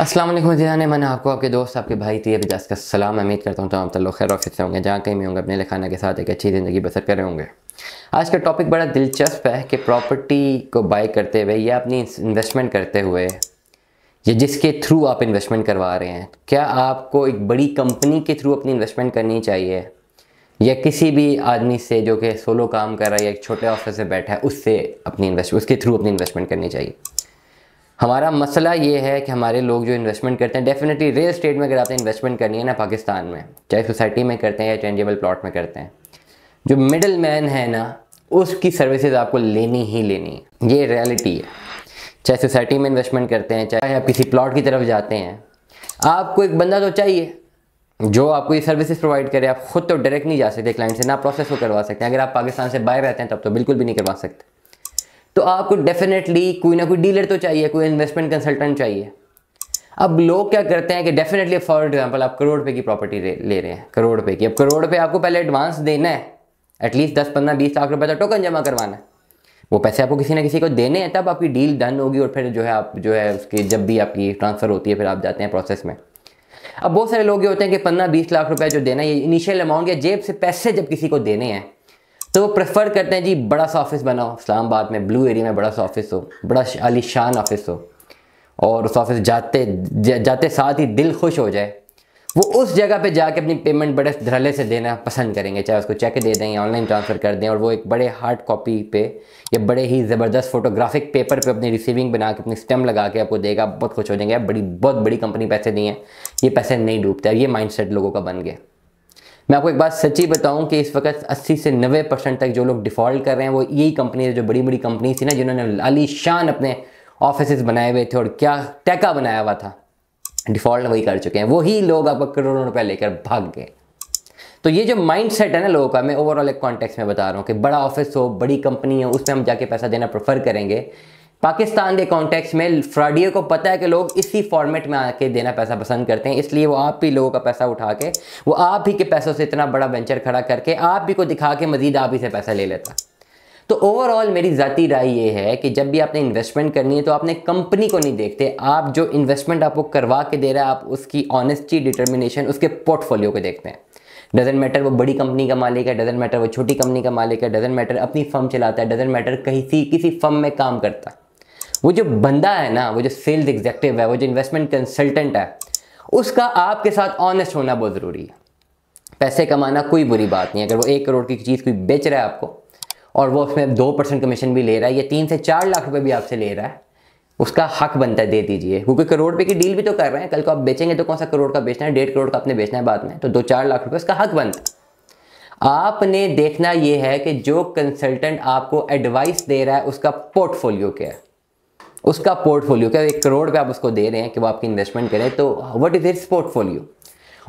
असलम जीना ने मैंने आपको आपके दोस्त आपके भाई थी अभी का सलाम उम्मीद करता हूँ तो आप तल्लो खैर रखते होंगे जहाँ कहीं भी होंगे अपने लिखाना के साथ एक अच्छी ज़िंदगी बसर कर रहे होंगे आज का टॉपिक बड़ा दिलचस्प है कि प्रॉपर्टी को बाई करते हुए या अपनी इन्वेस्टमेंट करते हुए या जिसके थ्रू आप इन्वेस्टमेंट करवा रहे हैं क्या आपको एक बड़ी कंपनी के थ्रू अपनी इन्वेस्टमेंट करनी चाहिए या किसी भी आदमी से जो कि सोलो काम कर रहा है या एक छोटे ऑफिस से बैठा है उससे अपनी इन्वेस्ट उसके थ्रू अपनी इन्वेस्टमेंट करनी चाहिए हमारा मसला ये है कि हमारे लोग जो इन्वेस्टमेंट करते हैं डेफिनेटली रियल स्टेट में अगर आपने इन्वेस्टमेंट करनी है ना पाकिस्तान में चाहे सोसाइटी में करते हैं या चेंजेबल प्लॉट में करते हैं जो मिडल मैन है ना उसकी सर्विसेज आपको लेनी ही लेनी है ये रियलिटी है चाहे सोसाइटी में इन्वेस्टमेंट करते हैं चाहे आप किसी प्लॉट की तरफ जाते हैं आपको एक बंदा तो चाहिए जो आपको ये सर्विसेज प्रोवाइड करे आप खुद तो डायरेक्ट नहीं जा सकते क्लाइंट से ना प्रोसेस वो करवा सकते हैं अगर आप पाकिस्तान से बाहर रहते हैं तब तो बिल्कुल भी नहीं करवा सकते तो आपको डेफिनेटली कोई ना कोई डीलर तो चाहिए कोई इन्वेस्टमेंट कंसल्टेंट चाहिए अब लोग क्या करते हैं कि डेफिनेटली फॉर एग्जाम्पल आप करोड़ रुपये की प्रॉपर्टी ले रहे हैं करोड़ रुपये की अब करोड़ रुपये आपको पहले एडवांस देना है एटलीस्ट दस पंद्रह बीस लाख रुपये का टोकन जमा करवाना है वो पैसे आपको किसी ना किसी को देने हैं तब आपकी डील डन होगी और फिर जो है आप जो है उसकी जब भी आपकी ट्रांसफ़र होती है फिर आप जाते हैं प्रोसेस में अब बहुत सारे लोग ये होते हैं कि पंद्रह बीस लाख रुपए जो देना है ये इनिशियल अमाउंट या जेब से पैसे जब किसी को देने हैं तो वो प्रेफर करते हैं जी बड़ा सा ऑफिस बनाओ इस्लामाबाद में ब्लू एरिया में बड़ा सा ऑफिस हो बड़ा आलीशान ऑफिस हो और उस ऑफिस जाते जाते साथ ही दिल खुश हो जाए वो उस जगह पे जाके अपनी पेमेंट बड़े धरले से देना पसंद करेंगे चाहे उसको चेक दे दें या ऑनलाइन ट्रांसफ़र कर दें और वो एक बड़े हार्ड कॉपी पे या बड़े ही ज़बरदस्त फोटोग्राफिक पेपर पे अपनी रिसीविंग बना के अपनी स्टेम लगा के आपको देगा बहुत खुश हो जाएंगे बड़ी बहुत बड़ी कंपनी पैसे दी हैं ये पैसे नहीं डूबते ये माइंड लोगों का बन गया मैं आपको एक बात सच्ची बताऊं कि इस वक्त 80 से 90 परसेंट तक जो लोग डिफ़ॉल्ट कर रहे हैं वो यही कंपनी है जो बड़ी बड़ी कंपनी थी ना जिन्होंने लालीशान अपने ऑफिस बनाए हुए थे और क्या टैका बनाया हुआ था डिफ़ॉल्ट वही कर चुके हैं वही लोग आपको करोड़ों रुपया लेकर भाग गए तो ये जो माइंड सेट है ना लोगों का मैं ओवरऑल एक कॉन्टेक्स में बता रहा हूँ कि बड़ा ऑफिस हो बड़ी कंपनी हो उसमें हम जाके पैसा देना प्रेफर करेंगे पाकिस्तान के कॉन्टेक्स्ट में फ्रॉडियर को पता है कि लोग इसी फॉर्मेट में आके देना पैसा पसंद करते हैं इसलिए वो आप भी लोगों का पैसा उठा के वो आप ही के पैसों से इतना बड़ा वेंचर खड़ा करके आप ही को दिखा के मजीद आप ही से पैसा ले लेता तो ओवरऑल मेरी ज़ाती राय ये है कि जब भी आपने इन्वेस्टमेंट करनी है तो आपने कंपनी को नहीं देखते आप जो इन्वेस्टमेंट आपको करवा के दे रहा है आप उसकी ऑनेस्टी डिटर्मिनेशन उसके पोर्टफोलियो को देखते हैं डजेंट मैटर वो बड़ी कंपनी का मालिक है डजेंट मैटर वो छोटी कंपनी का मालिक है डजेंट मैटर अपनी फर्म चलाता है डजेंट मैटर कहीं किसी फर्म में काम करता है वो जो बंदा है ना वो जो सेल्स एग्जेक्टिव है वो जो इन्वेस्टमेंट कंसल्टेंट है उसका आपके साथ ऑनेस्ट होना बहुत ज़रूरी है पैसे कमाना कोई बुरी बात नहीं है अगर वो एक करोड़ की चीज़ कोई बेच रहा है आपको और वो उसमें दो परसेंट कमीशन भी ले रहा है या तीन से चार लाख रुपए भी आपसे ले रहा है उसका हक बनता है दे दीजिए क्योंकि करोड़ रुपये की डील भी तो कर रहे हैं कल को आप बेचेंगे तो कौन सा करोड़ का बेचना है डेढ़ करोड़ का आपने बेचना है बाद में तो दो चार लाख रुपये उसका हक बनता है आपने देखना यह है कि जो कंसल्टेंट आपको एडवाइस दे रहा है उसका पोर्टफोलियो क्या है उसका पोर्टफोलियो क्या एक करोड़ पे आप उसको दे रहे हैं कि वो आपकी इन्वेस्टमेंट करें तो व्हाट इज़ इट्स पोर्टफोलियो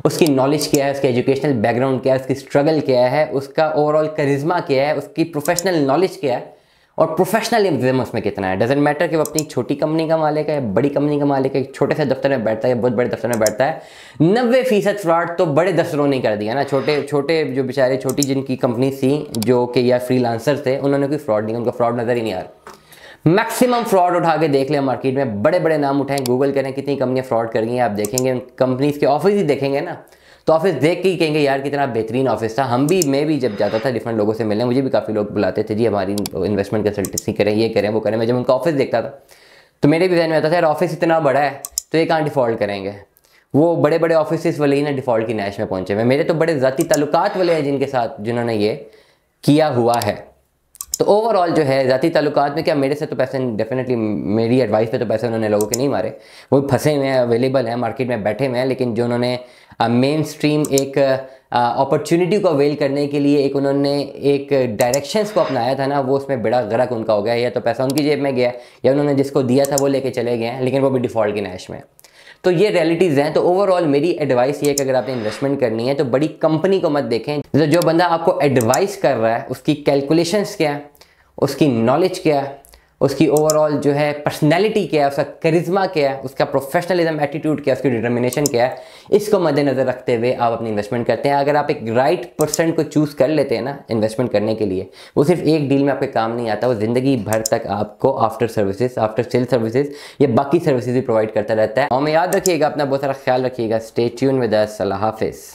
उसकी नॉलेज क्या है उसके एजुकेशनल बैकग्राउंड क्या है उसकी स्ट्रगल क्या है उसका ओवरऑल करिज्मा क्या है उसकी प्रोफेशनल नॉलेज क्या है और प्रोफेशनल एग्जाम उसमें कितना है डजेंट मैटर कि वो अपनी छोटी कंपनी का मालिक है बड़ी कंपनी का मालिक है छोटे से दफ्तर में बैठता है बहुत बड़े दफ्तर में बैठता है नब्बे फीसद फ्रॉड तो बड़े दफ्तरों ने कर दिया ना छोटे छोटे जो बेचारे छोटी जिनकी कंपनी थी जो कि या फ्री थे उन्होंने कोई फ्रॉड नहीं उनका फ्रॉड नज़र ही नहीं आ रहा मैक्सिमम फ्रॉड उठा के देख लें मार्केट में बड़े बड़े नाम उठाए गूगल करें कितनी कंपनियां फ्रॉड कर गई आप देखेंगे कंपनीज के ऑफिस ही देखेंगे ना तो ऑफिस देख के ही कहेंगे यार कितना बेहतरीन ऑफिस था हम भी मैं भी जब जाता था डिफरेंट लोगों से मिलने मुझे भी काफ़ी लोग बुलाते थे जी हमारी इन्वेस्टमेंट कंसल्टेंसी करें ये करें वो करें मैं जब उनका ऑफिस देखता था तो मेरे भी जहन में आता था यार ऑफिस इतना बड़ा है तो ये कहाँ डिफ़ॉल्ट करेंगे वो बड़े बड़े ऑफिस वाले ही ना डिफ़ॉल्ट की नैश में पहुंचे हुए मेरे तो बड़े ज़ाती ताल्लुकात वाले हैं जिनके साथ जिन्होंने ये किया हुआ है तो ओवरऑल जो है ज़ाती ताल्लुकात में क्या मेरे से तो पैसे डेफिनेटली मेरी एडवाइस पे तो पैसे उन्होंने लोगों के नहीं मारे वो फंसे हुए हैं अवेलेबल हैं मार्केट में बैठे हुए हैं लेकिन जो उन्होंने मेन स्ट्रीम एक अपॉर्चुनिटी को अवेल करने के लिए एक उन्होंने एक डायरेक्शंस को अपनाया था ना वो उसमें बड़ा गर्क उनका हो गया या तो पैसा उनकी जेब में गया या उन्होंने जिसको दिया था वो लेके चले गए हैं लेकिन वो भी डिफ़ॉल्ट की नैश में तो ये रियलिटीज़ हैं तो ओवरऑल मेरी एडवाइस ये है कि अगर आपने इन्वेस्टमेंट करनी है तो बड़ी कंपनी को मत देखें जो बंदा आपको एडवाइस कर रहा है उसकी कैलकुलेशंस क्या है उसकी नॉलेज क्या है उसकी ओवरऑल जो है पर्सनैलिटी क्या है उसका करिज्मा क्या है उसका प्रोफेशनलिज्म एटीट्यूड क्या है उसकी डिटर्मिनेशन क्या है इसको मद्देनज़र रखते हुए आप अपनी इन्वेस्टमेंट करते हैं अगर आप एक राइट पर्सन को चूज़ कर लेते हैं ना इन्वेस्टमेंट करने के लिए वो सिर्फ एक डील में आपके काम नहीं आता वो ज़िंदगी भर तक आपको after services after sale services या बाकी सर्विसेज भी प्रोवाइड करता रहता है और हमें याद रखिएगा अपना बहुत सारा ख्याल रखिएगा स्टेट्यून विद हाफिज़